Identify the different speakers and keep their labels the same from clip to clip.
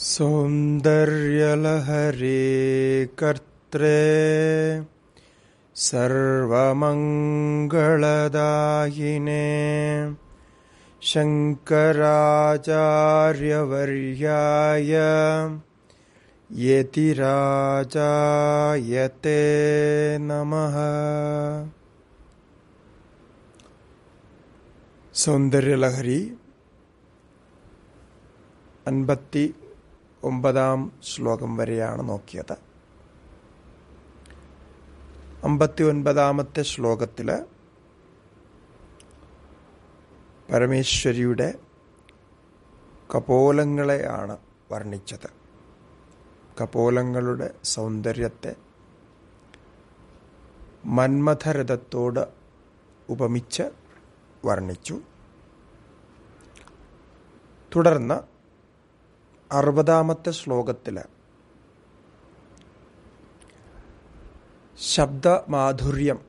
Speaker 1: सौन्दर्यलहरे कर्त्रे सर्वमङ्गलदायिने शङ्कराचार्यवर्याय यतिराजायते नमः सौन्दर्यलहरी अन्पत्ति ഒമ്പതാം ശ്ലോകം വരെയാണ് നോക്കിയത് അമ്പത്തി ഒൻപതാമത്തെ ശ്ലോകത്തിൽ പരമേശ്വരിയുടെ കപോലങ്ങളെയാണ് വർണ്ണിച്ചത് കപോലങ്ങളുടെ സൗന്ദര്യത്തെ മന്മഥരഥത്തോട് ഉപമിച്ച് വർണ്ണിച്ചു തുടർന്ന് അറുപതാമത്തെ ശ്ലോകത്തിൽ ശബ്ദമാധുര്യം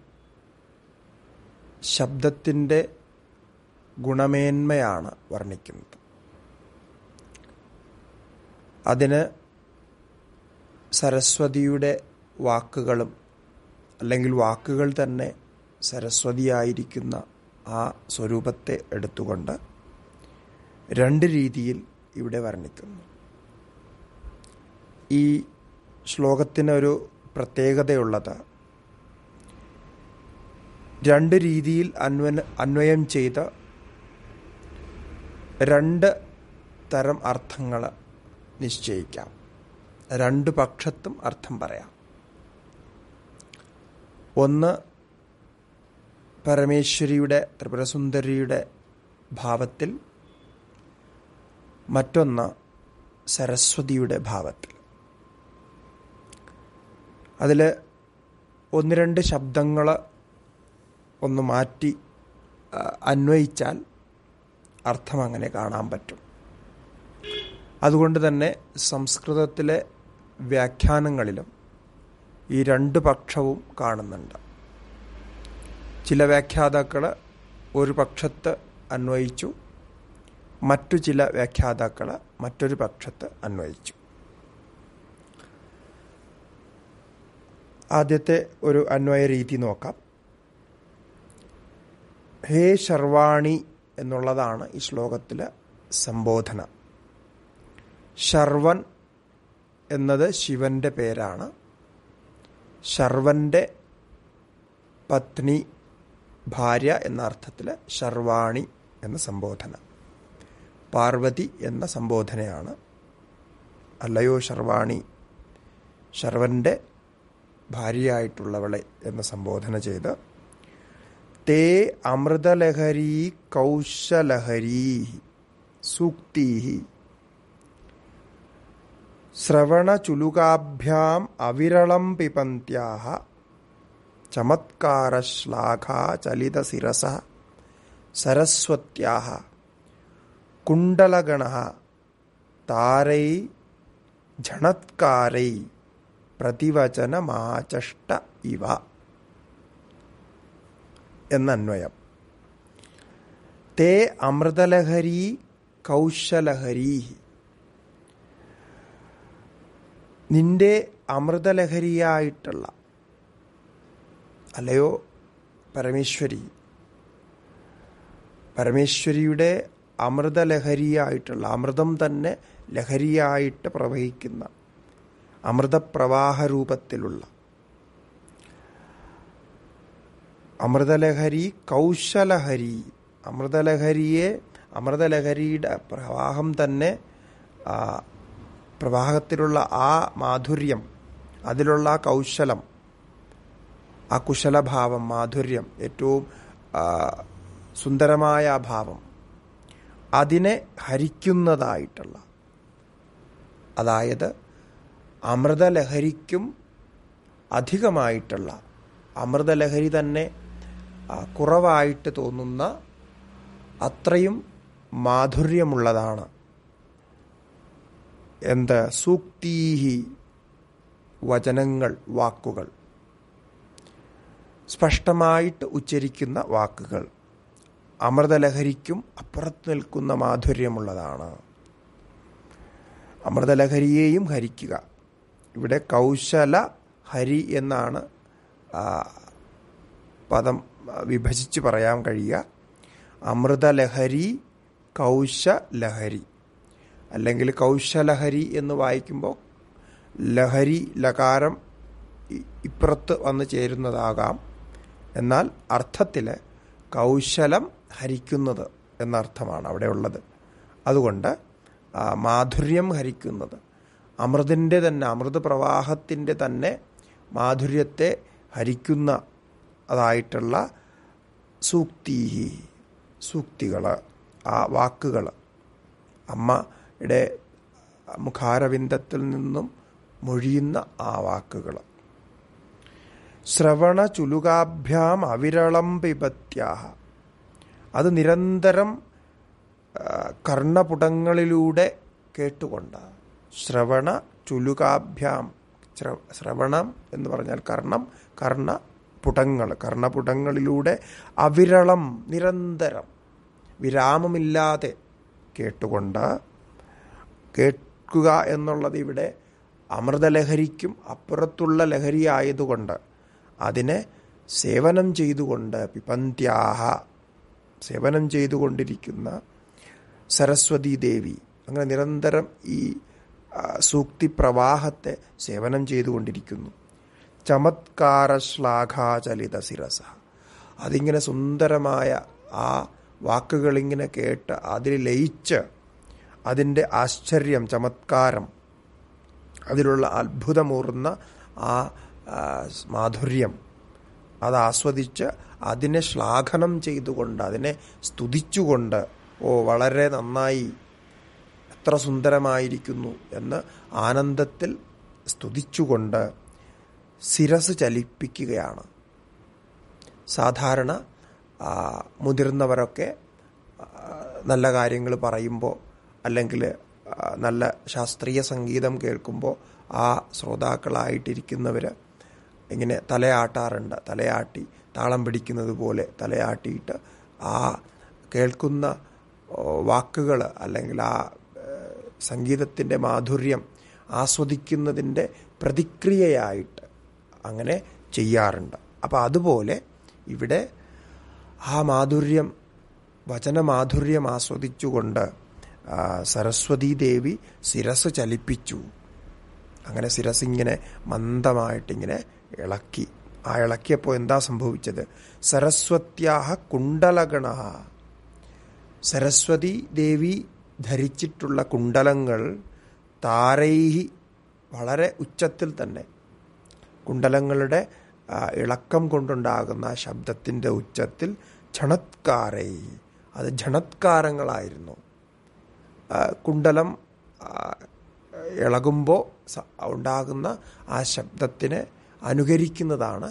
Speaker 1: ശബ്ദത്തിൻ്റെ ഗുണമേന്മയാണ് വർണ്ണിക്കുന്നത് അതിന് സരസ്വതിയുടെ വാക്കുകളും അല്ലെങ്കിൽ വാക്കുകൾ തന്നെ സരസ്വതിയായിരിക്കുന്ന ആ സ്വരൂപത്തെ എടുത്തുകൊണ്ട് രണ്ട് രീതിയിൽ ഇവിടെ വർണ്ണിക്കുന്നു ഈ ശ്ലോകത്തിനൊരു പ്രത്യേകതയുള്ളത് രണ്ട് രീതിയിൽ അന്വ അന്വയം ചെയ്ത രണ്ട് തരം അർത്ഥങ്ങൾ നിശ്ചയിക്കാം രണ്ട് പക്ഷത്തും അർത്ഥം പറയാം ഒന്ന് പരമേശ്വരിയുടെ ത്രിപുരസുന്ദരിയുടെ ഭാവത്തിൽ മറ്റൊന്ന് സരസ്വതിയുടെ ഭാവത്തിൽ അതിൽ ഒന്ന് രണ്ട് ശബ്ദങ്ങൾ ഒന്ന് മാറ്റി അന്വയിച്ചാൽ അർത്ഥം അങ്ങനെ കാണാൻ പറ്റും അതുകൊണ്ട് തന്നെ സംസ്കൃതത്തിലെ വ്യാഖ്യാനങ്ങളിലും ഈ രണ്ട് പക്ഷവും കാണുന്നുണ്ട് ചില വ്യാഖ്യാതാക്കൾ ഒരു പക്ഷത്ത് അന്വയിച്ചു മറ്റു ചില വ്യാഖ്യാതാക്കൾ മറ്റൊരു പക്ഷത്ത് അന്വയിച്ചു ആദ്യത്തെ ഒരു അന്വയ രീതി നോക്കാം ഹേ ശർവാണി എന്നുള്ളതാണ് ഈ ശ്ലോകത്തിലെ സംബോധന ശർവൻ എന്നത് ശിവന്റെ പേരാണ് ശർവന്റെ പത്നി ഭാര്യ എന്ന അർത്ഥത്തിൽ ശർവാണി എന്ന സംബോധന പാർവതി എന്ന സംബോധനയാണ് അല്ലയോ ശർവാണി ശർവന്റെ ഭാര്യയായിട്ടുള്ളവളെ എന്ന് സംബോധന ചെയ്ത് തേ അമൃതലഹരി കൗശലഹരി സൂക്തി ശ്രവണചുലുകാഭ്യാം അവിരളം പിപന്ത്യാഹ ചമത്കാരശ്ലാഘാ ചലിതശിരസ സരസ്വത്യാഹ കുണ്ടലഗണ താരൈ ഝണത്കാരൈ പ്രതിവചനമാചഷ്ട ഇവ എന്നന്വയം തേ അമൃതലഹരി കൗശലഹരി നിന്റെ അമൃതലഹരിയായിട്ടുള്ള അല്ലയോ പരമേശ്വരി പരമേശ്വരിയുടെ അമൃതലഹരിയായിട്ടുള്ള അമൃതം തന്നെ ലഹരിയായിട്ട് പ്രവഹിക്കുന്ന അമൃതപ്രവാഹ രൂപത്തിലുള്ള അമൃതലഹരി കൗശലഹരി അമൃതലഹരിയെ അമൃതലഹരിയുടെ പ്രവാഹം തന്നെ പ്രവാഹത്തിലുള്ള ആ മാധുര്യം അതിലുള്ള ആ കൗശലം ആ കുശലഭാവം മാധുര്യം ഏറ്റവും സുന്ദരമായ ആ ഭാവം അതിനെ ഹരിക്കുന്നതായിട്ടുള്ള അതായത് അമൃതലഹരിക്കും അധികമായിട്ടുള്ള അമൃതലഹരി തന്നെ കുറവായിട്ട് തോന്നുന്ന അത്രയും മാധുര്യമുള്ളതാണ് എന്ത് സൂക്തീഹി വചനങ്ങൾ വാക്കുകൾ സ്പഷ്ടമായിട്ട് ഉച്ചരിക്കുന്ന വാക്കുകൾ അമൃതലഹരിക്കും അപ്പുറത്ത് നിൽക്കുന്ന മാധുര്യമുള്ളതാണ് അമൃതലഹരിയെയും ഹരിക്കുക ഇവിടെ കൗശല ഹരി എന്നാണ് പദം വിഭജിച്ച് പറയാൻ കഴിയുക അമൃതലഹരി കൗശലഹരി അല്ലെങ്കിൽ കൗശലഹരി എന്ന് വായിക്കുമ്പോൾ ലഹരി ലകാരം ഇപ്പുറത്ത് വന്ന് ചേരുന്നതാകാം എന്നാൽ അർത്ഥത്തിൽ കൗശലം ഹരിക്കുന്നത് എന്നർത്ഥമാണ് അവിടെ ഉള്ളത് അതുകൊണ്ട് മാധുര്യം ഹരിക്കുന്നത് അമൃതിൻ്റെ തന്നെ പ്രവാഹത്തിൻ്റെ തന്നെ മാധുര്യത്തെ ഹരിക്കുന്ന അതായിട്ടുള്ള സൂക്തിഹി സൂക്തികൾ ആ വാക്കുകൾ അമ്മയുടെ മുഖാരവിന്ദത്തിൽ നിന്നും മൊഴിയുന്ന ആ വാക്കുകൾ ശ്രവണ ചുലുകാഭ്യാം അവിരളം പിപത്യാഹ അത് നിരന്തരം കർണപുടങ്ങളിലൂടെ കേട്ടുകൊണ്ടാണ് ശ്രവണ ചുലുകാഭ്യാം ശ്രവണം എന്ന് പറഞ്ഞാൽ കർണം കർണ പുടങ്ങൾ കർണപുടങ്ങളിലൂടെ അവിരളം നിരന്തരം വിരാമമില്ലാതെ കേട്ടുകൊണ്ട് കേൾക്കുക എന്നുള്ളത് ഇവിടെ അമൃതലഹരിക്കും അപ്പുറത്തുള്ള ലഹരിയായതുകൊണ്ട് അതിനെ സേവനം ചെയ്തുകൊണ്ട് പിപന്ത്യാഹ സേവനം ചെയ്തുകൊണ്ടിരിക്കുന്ന സരസ്വതി ദേവി അങ്ങനെ നിരന്തരം ഈ സൂക്തി പ്രവാഹത്തെ സേവനം ചെയ്തുകൊണ്ടിരിക്കുന്നു ചമത്കാര ശ്ലാഘാചലിത ശിരസ അതിങ്ങനെ സുന്ദരമായ ആ വാക്കുകളിങ്ങനെ കേട്ട് അതിൽ ലയിച്ച് അതിൻ്റെ ആശ്ചര്യം ചമത്കാരം അതിലുള്ള അത്ഭുതമൂർന്ന ആ മാധുര്യം അത് ആസ്വദിച്ച് അതിനെ ശ്ലാഘനം ചെയ്തുകൊണ്ട് അതിനെ സ്തുതിച്ചുകൊണ്ട് ഓ വളരെ നന്നായി എത്ര സുന്ദരമായിരിക്കുന്നു എന്ന് ആനന്ദത്തിൽ സ്തുതിച്ചുകൊണ്ട് ശിരസ് ചലിപ്പിക്കുകയാണ് സാധാരണ മുതിർന്നവരൊക്കെ നല്ല കാര്യങ്ങൾ പറയുമ്പോൾ അല്ലെങ്കിൽ നല്ല ശാസ്ത്രീയ സംഗീതം കേൾക്കുമ്പോൾ ആ ശ്രോതാക്കളായിട്ടിരിക്കുന്നവർ ഇങ്ങനെ തലയാട്ടാറുണ്ട് തലയാട്ടി താളം പിടിക്കുന്നത് പോലെ തലയാട്ടിയിട്ട് ആ കേൾക്കുന്ന വാക്കുകൾ അല്ലെങ്കിൽ ആ സംഗീതത്തിൻ്റെ മാധുര്യം ആസ്വദിക്കുന്നതിൻ്റെ പ്രതിക്രിയയായിട്ട് അങ്ങനെ ചെയ്യാറുണ്ട് അപ്പോൾ അതുപോലെ ഇവിടെ ആ മാധുര്യം വചനമാധുര്യം ആസ്വദിച്ചുകൊണ്ട് സരസ്വതീദേവി ദേവി ശിരസ് ചലിപ്പിച്ചു അങ്ങനെ ശിരസ് ഇങ്ങനെ മന്ദമായിട്ടിങ്ങനെ ഇളക്കി ആ ഇളക്കിയപ്പോൾ എന്താ സംഭവിച്ചത് സരസ്വത്യാഹ കുണ്ടലഗണ സരസ്വതി ദേവി ധരിച്ചിട്ടുള്ള കുണ്ടലങ്ങൾ താരൈഹി വളരെ ഉച്ചത്തിൽ തന്നെ കുണ്ടലങ്ങളുടെ ഇളക്കം കൊണ്ടുണ്ടാകുന്ന ശബ്ദത്തിൻ്റെ ഉച്ചത്തിൽ ക്ഷണത്കാരൈ അത് ക്ഷണത്കാരങ്ങളായിരുന്നു കുണ്ടലം ഇളകുമ്പോൾ ഉണ്ടാകുന്ന ആ ശബ്ദത്തിനെ അനുകരിക്കുന്നതാണ്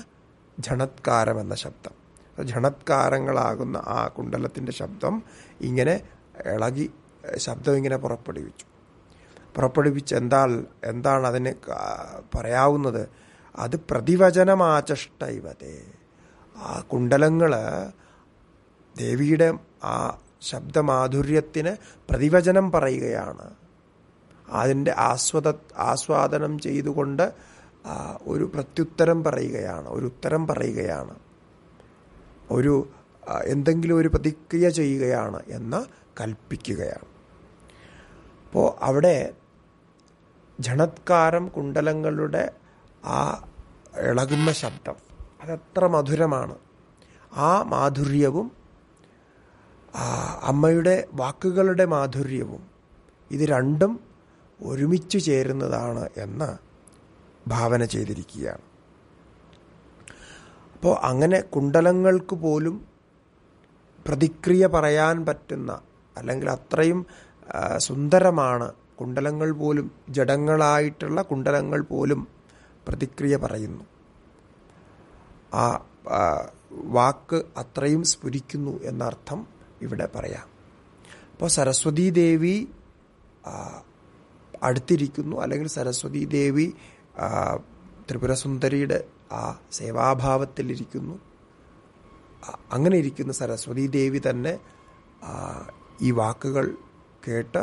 Speaker 1: ക്ഷണത്കാരം എന്ന ശബ്ദം ക്ഷണത്കാരങ്ങളാകുന്ന ആ കുണ്ടലത്തിൻ്റെ ശബ്ദം ഇങ്ങനെ ഇളകി ശബ്ദം ഇങ്ങനെ പുറപ്പെടുവിച്ചു പുറപ്പെടുവിച്ച് എന്താ എന്താണ് അതിന് പറയാവുന്നത് അത് പ്രതിവചനമാചഷ്ട ഇവതേ ആ കുണ്ടലങ്ങൾ ദേവിയുടെ ആ ശബ്ദമാധുര്യത്തിന് പ്രതിവചനം പറയുകയാണ് അതിൻ്റെ ആസ്വദ ആസ്വാദനം ചെയ്തുകൊണ്ട് ഒരു പ്രത്യുത്തരം പറയുകയാണ് ഒരു ഉത്തരം പറയുകയാണ് ഒരു എന്തെങ്കിലും ഒരു പ്രതിക്രിയ ചെയ്യുകയാണ് എന്ന് കൽപ്പിക്കുകയാണ് അപ്പോൾ അവിടെ ജണത്കാരം കുണ്ടലങ്ങളുടെ ആ ഇളകുന്ന ശബ്ദം അതെത്ര മധുരമാണ് ആ മാധുര്യവും അമ്മയുടെ വാക്കുകളുടെ മാധുര്യവും ഇത് രണ്ടും ഒരുമിച്ച് ചേരുന്നതാണ് എന്ന് ഭാവന ചെയ്തിരിക്കുകയാണ് അപ്പോൾ അങ്ങനെ കുണ്ടലങ്ങൾക്ക് പോലും പ്രതിക്രിയ പറയാൻ പറ്റുന്ന അല്ലെങ്കിൽ അത്രയും സുന്ദരമാണ് കുണ്ടലങ്ങൾ പോലും ജഡങ്ങളായിട്ടുള്ള കുണ്ടലങ്ങൾ പോലും പ്രതിക്രിയ പറയുന്നു ആ വാക്ക് അത്രയും സ്ഫുരിക്കുന്നു എന്നർത്ഥം ഇവിടെ പറയാം അപ്പോൾ സരസ്വതീ ദേവി അടുത്തിരിക്കുന്നു അല്ലെങ്കിൽ സരസ്വതീ ദേവി ത്രിപുരസുന്ദരിയുടെ ആ സേവാഭാവത്തിലിരിക്കുന്നു അങ്ങനെ ഇരിക്കുന്ന സരസ്വതീ ദേവി തന്നെ ഈ വാക്കുകൾ കേട്ട്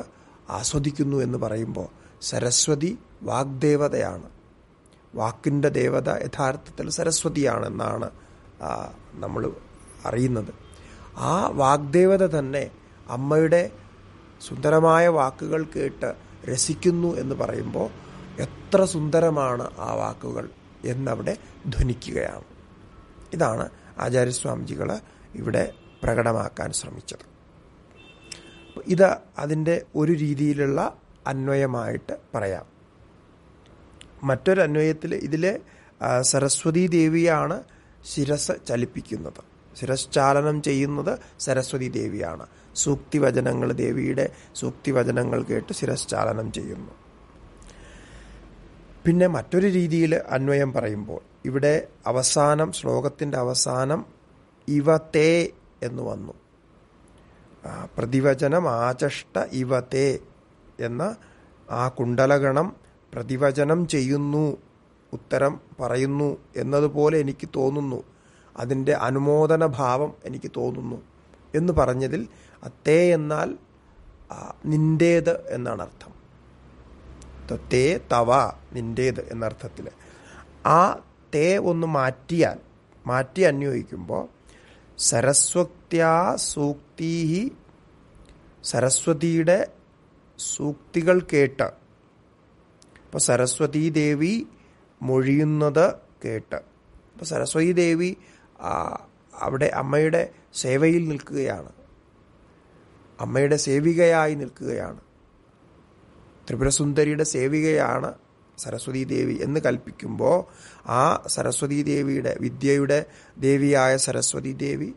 Speaker 1: ആസ്വദിക്കുന്നു എന്ന് പറയുമ്പോൾ സരസ്വതി വാഗ്ദേവതയാണ് വാക്കിൻ്റെ ദേവത യഥാർത്ഥത്തിൽ സരസ്വതിയാണെന്നാണ് നമ്മൾ അറിയുന്നത് ആ വാഗ്ദേവത തന്നെ അമ്മയുടെ സുന്ദരമായ വാക്കുകൾ കേട്ട് രസിക്കുന്നു എന്ന് പറയുമ്പോൾ എത്ര സുന്ദരമാണ് ആ വാക്കുകൾ എന്നവിടെ ധ്വനിക്കുകയാണ് ഇതാണ് ആചാര്യസ്വാമിജികൾ ഇവിടെ പ്രകടമാക്കാൻ ശ്രമിച്ചത് ഇത് അതിൻ്റെ ഒരു രീതിയിലുള്ള അന്വയമായിട്ട് പറയാം മറ്റൊരു അന്വയത്തിൽ ഇതിലെ സരസ്വതീ ദേവിയാണ് ശിരസ് ചലിപ്പിക്കുന്നത് ചാലനം ചെയ്യുന്നത് സരസ്വതി ദേവിയാണ് സൂക്തിവചനങ്ങൾ ദേവിയുടെ സൂക്തിവചനങ്ങൾ കേട്ട് ചാലനം ചെയ്യുന്നു പിന്നെ മറ്റൊരു രീതിയിൽ അന്വയം പറയുമ്പോൾ ഇവിടെ അവസാനം ശ്ലോകത്തിൻ്റെ അവസാനം ഇവ തേ എന്ന് വന്നു പ്രതിവചനം ആചഷ്ട ഇവത്തെ എന്ന ആ കുണ്ടലഗണം പ്രതിവചനം ചെയ്യുന്നു ഉത്തരം പറയുന്നു എന്നതുപോലെ എനിക്ക് തോന്നുന്നു അതിൻ്റെ അനുമോദന ഭാവം എനിക്ക് തോന്നുന്നു എന്ന് പറഞ്ഞതിൽ അത്തേ എന്നാൽ നിന്റേത് എന്നാണ് അർത്ഥം തേ തവ നിന്റേത് എന്നർത്ഥത്തിൽ ആ തേ ഒന്ന് മാറ്റിയാൽ മാറ്റി അന്വയിക്കുമ്പോൾ സരസ്വത്യാ സൂക്തിഹി സരസ്വതിയുടെ സൂക്തികൾ കേട്ട് അപ്പോൾ സരസ്വതീ ദേവി മൊഴിയുന്നത് കേട്ട് അപ്പോൾ സരസ്വതി ദേവി അവിടെ അമ്മയുടെ സേവയിൽ നിൽക്കുകയാണ് അമ്മയുടെ സേവികയായി നിൽക്കുകയാണ് ത്രിപുരസുന്ദരിയുടെ സേവികയാണ് സരസ്വതീ ദേവി എന്ന് കൽപ്പിക്കുമ്പോൾ ആ സരസ്വതീ ദേവിയുടെ വിദ്യയുടെ ദേവിയായ സരസ്വതീ ദേവി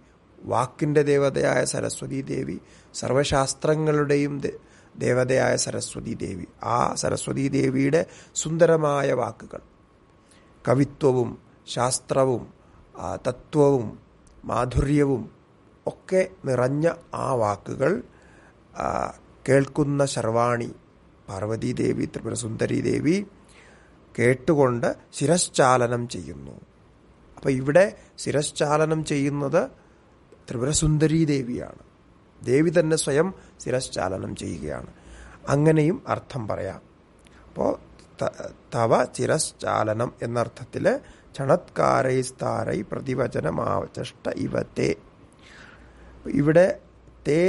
Speaker 1: വാക്കിൻ്റെ ദേവതയായ സരസ്വതീ ദേവി സർവശാസ്ത്രങ്ങളുടെയും ദേവതയായ സരസ്വതീ ദേവി ആ സരസ്വതീ ദേവിയുടെ സുന്ദരമായ വാക്കുകൾ കവിത്വവും ശാസ്ത്രവും തത്വവും മാധുര്യവും ഒക്കെ നിറഞ്ഞ ആ വാക്കുകൾ കേൾക്കുന്ന ശർവാണി പാർവതീദേവി ത്രിപുരസുന്ദരി ദേവി കേട്ടുകൊണ്ട് ശിരശ്ചാലനം ചെയ്യുന്നു അപ്പോൾ ഇവിടെ ശിരശ്ചാലനം ചെയ്യുന്നത് ത്രിപുരസുന്ദരീ ദേവിയാണ് ദേവി തന്നെ സ്വയം ശിരശ്ചാലനം ചെയ്യുകയാണ് അങ്ങനെയും അർത്ഥം പറയാം അപ്പോൾ തവ ചിരശ്ചാലനം എന്നർത്ഥത്തിൽ ചണത്കാരൈ സ്ഥാരൈ പ്രതിവചനമാവചഷ്ട ഇവ തേ ഇവിടെ തേ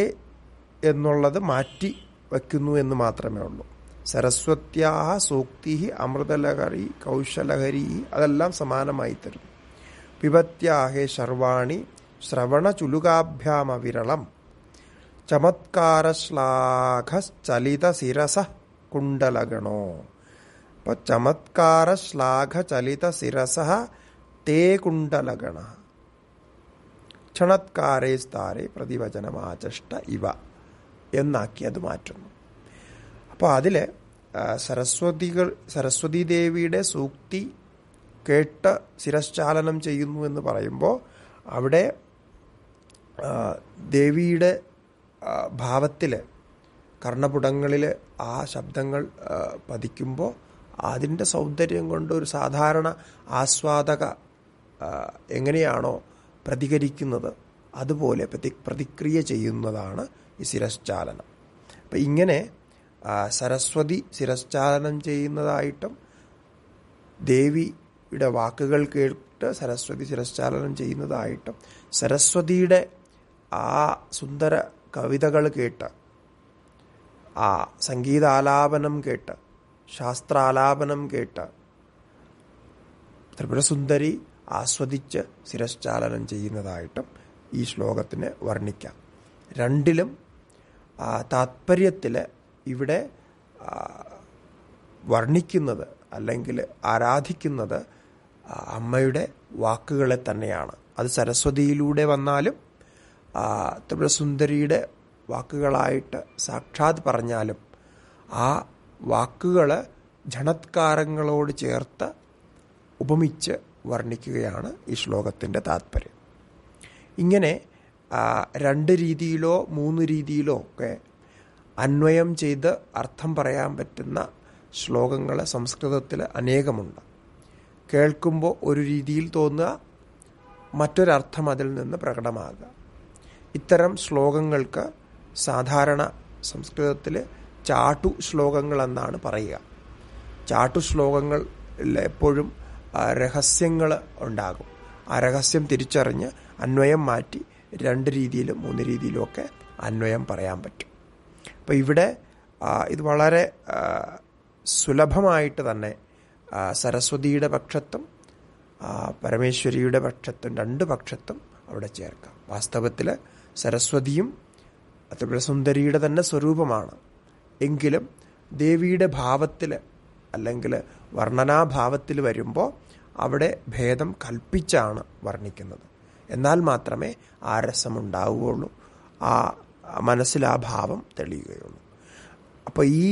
Speaker 1: എന്നുള്ളത് മാറ്റി വയ്ക്കുന്നു എന്ന് മാത്രമേ ഉള്ളൂ സരസ്വത്യാഹ സൂക്തി അമൃതലഹരി കൗശലഹരി അതെല്ലാം സമാനമായി തരും പിബത്യാഹേ ശർവാണി ശ്രവണചുലുകാഭ്യാമ വിരളം ചമത്കാരശ്ലാഘലിത ശിരസ കുണ്ടലഗണോ അപ്പോൾ ചമത്കാരശ്ലാഘചലിത ശിരസ തേ കുണ്ടലഗണ ക്ഷണത്കാരേ സ്ഥാരെ പ്രതിവചനമാചഷ്ട ഇവ എന്നാക്കി അത് മാറ്റുന്നു അപ്പോൾ അതിൽ സരസ്വതികൾ സരസ്വതി ദേവിയുടെ സൂക്തി കേട്ട് ശിരശ്ചാലനം ചെയ്യുന്നു എന്ന് പറയുമ്പോൾ അവിടെ ദേവിയുടെ ഭാവത്തിൽ കർണപുടങ്ങളിൽ ആ ശബ്ദങ്ങൾ പതിക്കുമ്പോൾ അതിൻ്റെ സൗന്ദര്യം കൊണ്ട് ഒരു സാധാരണ ആസ്വാദക എങ്ങനെയാണോ പ്രതികരിക്കുന്നത് അതുപോലെ പ്രതി പ്രതിക്രിയ ചെയ്യുന്നതാണ് ഈ ശിരശ്ചാലനം അപ്പം ഇങ്ങനെ സരസ്വതി ശിരസ്ചാലനം ചെയ്യുന്നതായിട്ടും ദേവിയുടെ വാക്കുകൾ കേട്ട് സരസ്വതി ശിരസ്ചാലനം ചെയ്യുന്നതായിട്ടും സരസ്വതിയുടെ ആ സുന്ദര കവിതകൾ കേട്ട് ആ സംഗീതാലാപനം കേട്ട് ശാസ്ത്രാലാപനം കേട്ട് ത്രിപുരസുന്ദരി ആസ്വദിച്ച് ശിരസ്ചാലനം ചെയ്യുന്നതായിട്ടും ഈ ശ്ലോകത്തിന് വർണ്ണിക്കാം രണ്ടിലും താത്പര്യത്തിലെ ഇവിടെ വർണ്ണിക്കുന്നത് അല്ലെങ്കിൽ ആരാധിക്കുന്നത് അമ്മയുടെ വാക്കുകളെ തന്നെയാണ് അത് സരസ്വതിയിലൂടെ വന്നാലും ത്രിപുരസുന്ദരിയുടെ വാക്കുകളായിട്ട് സാക്ഷാത് പറഞ്ഞാലും ആ വാക്കുകൾ ജണത്കാരങ്ങളോട് ചേർത്ത് ഉപമിച്ച് വർണ്ണിക്കുകയാണ് ഈ ശ്ലോകത്തിൻ്റെ താത്പര്യം ഇങ്ങനെ രണ്ട് രീതിയിലോ മൂന്ന് രീതിയിലോ ഒക്കെ അന്വയം ചെയ്ത് അർത്ഥം പറയാൻ പറ്റുന്ന ശ്ലോകങ്ങൾ സംസ്കൃതത്തിൽ അനേകമുണ്ട് കേൾക്കുമ്പോൾ ഒരു രീതിയിൽ തോന്നുക മറ്റൊരർത്ഥം അതിൽ നിന്ന് പ്രകടമാകുക ഇത്തരം ശ്ലോകങ്ങൾക്ക് സാധാരണ സംസ്കൃതത്തിൽ ചാട്ടു ശ്ലോകങ്ങൾ എന്നാണ് പറയുക ചാട്ടു ശ്ലോകങ്ങൾ എപ്പോഴും രഹസ്യങ്ങൾ ഉണ്ടാകും ആ രഹസ്യം തിരിച്ചറിഞ്ഞ് അന്വയം മാറ്റി രണ്ട് രീതിയിലും മൂന്ന് രീതിയിലുമൊക്കെ അന്വയം പറയാൻ പറ്റും അപ്പോൾ ഇവിടെ ഇത് വളരെ സുലഭമായിട്ട് തന്നെ സരസ്വതിയുടെ പക്ഷത്തും പരമേശ്വരിയുടെ പക്ഷത്തും രണ്ട് പക്ഷത്തും അവിടെ ചേർക്കാം വാസ്തവത്തിൽ സരസ്വതിയും ത്രിപുരസുന്ദരിയുടെ തന്നെ സ്വരൂപമാണ് എങ്കിലും ദേവിയുടെ ഭാവത്തിൽ അല്ലെങ്കിൽ വർണ്ണനാഭാവത്തിൽ വരുമ്പോൾ അവിടെ ഭേദം കൽപ്പിച്ചാണ് വർണ്ണിക്കുന്നത് എന്നാൽ മാത്രമേ ആ രസമുണ്ടാവുകയുള്ളൂ ആ മനസ്സിൽ ആ ഭാവം തെളിയുകയുള്ളൂ അപ്പോൾ ഈ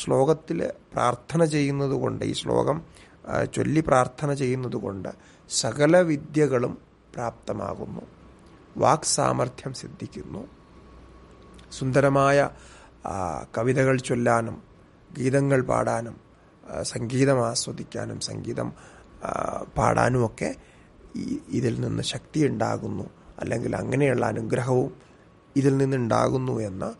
Speaker 1: ശ്ലോകത്തിൽ പ്രാർത്ഥന ചെയ്യുന്നത് കൊണ്ട് ഈ ശ്ലോകം ചൊല്ലി പ്രാർത്ഥന ചെയ്യുന്നത് കൊണ്ട് സകല വിദ്യകളും പ്രാപ്തമാകുന്നു വാക് സാമർഥ്യം സിദ്ധിക്കുന്നു സുന്ദരമായ കവിതകൾ ചൊല്ലാനും ഗീതങ്ങൾ പാടാനും സംഗീതം ആസ്വദിക്കാനും സംഗീതം പാടാനുമൊക്കെ ഇതിൽ നിന്ന് ശക്തി ഉണ്ടാകുന്നു അല്ലെങ്കിൽ അങ്ങനെയുള്ള അനുഗ്രഹവും ഇതിൽ നിന്നുണ്ടാകുന്നു എന്ന്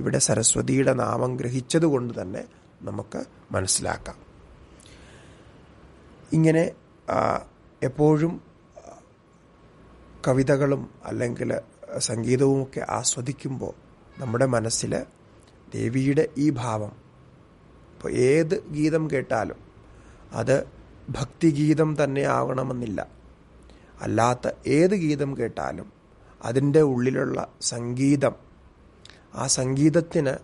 Speaker 1: ഇവിടെ സരസ്വതിയുടെ നാമം ഗ്രഹിച്ചതുകൊണ്ട് തന്നെ നമുക്ക് മനസ്സിലാക്കാം ഇങ്ങനെ എപ്പോഴും കവിതകളും അല്ലെങ്കിൽ സംഗീതവുമൊക്കെ ആസ്വദിക്കുമ്പോൾ നമ്മുടെ മനസ്സിൽ ദേവിയുടെ ഈ ഭാവം ഇപ്പോൾ ഏത് ഗീതം കേട്ടാലും അത് ഭക്തിഗീതം തന്നെ ആവണമെന്നില്ല അല്ലാത്ത ഏത് ഗീതം കേട്ടാലും അതിൻ്റെ ഉള്ളിലുള്ള സംഗീതം ആ സംഗീതത്തിന്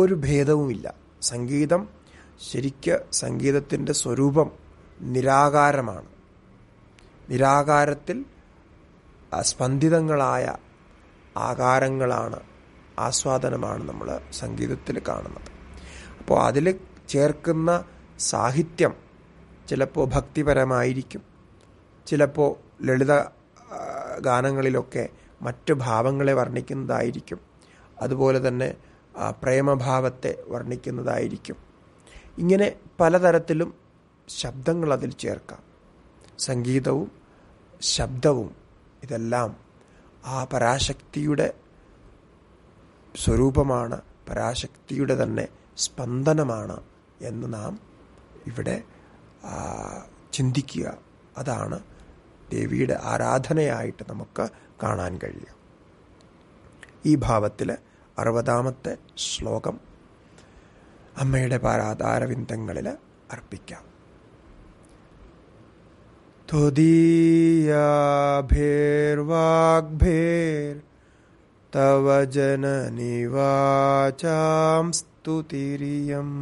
Speaker 1: ഒരു ഭേദവുമില്ല സംഗീതം ശരിക്ക് സംഗീതത്തിൻ്റെ സ്വരൂപം നിരാകാരമാണ് നിരാകാരത്തിൽ സ്പന്ദിതങ്ങളായ ആകാരങ്ങളാണ് ആസ്വാദനമാണ് നമ്മൾ സംഗീതത്തിൽ കാണുന്നത് അപ്പോൾ അതിൽ ചേർക്കുന്ന സാഹിത്യം ചിലപ്പോൾ ഭക്തിപരമായിരിക്കും ചിലപ്പോൾ ലളിത ഗാനങ്ങളിലൊക്കെ മറ്റ് ഭാവങ്ങളെ വർണ്ണിക്കുന്നതായിരിക്കും അതുപോലെ തന്നെ പ്രേമഭാവത്തെ വർണ്ണിക്കുന്നതായിരിക്കും ഇങ്ങനെ പലതരത്തിലും ശബ്ദങ്ങൾ അതിൽ ചേർക്കാം സംഗീതവും ശബ്ദവും ഇതെല്ലാം ആ പരാശക്തിയുടെ സ്വരൂപമാണ് പരാശക്തിയുടെ തന്നെ സ്പന്ദനമാണ് എന്ന് നാം ഇവിടെ ചിന്തിക്കുക അതാണ് ദേവിയുടെ ആരാധനയായിട്ട് നമുക്ക് കാണാൻ കഴിയും ഈ ഭാവത്തിൽ അറുപതാമത്തെ ശ്ലോകം അമ്മയുടെ പാരാധാരവിന്ദങ്ങളിൽ അർപ്പിക്കാം തവ ജനനിവാചാം സ്തുതിരിയം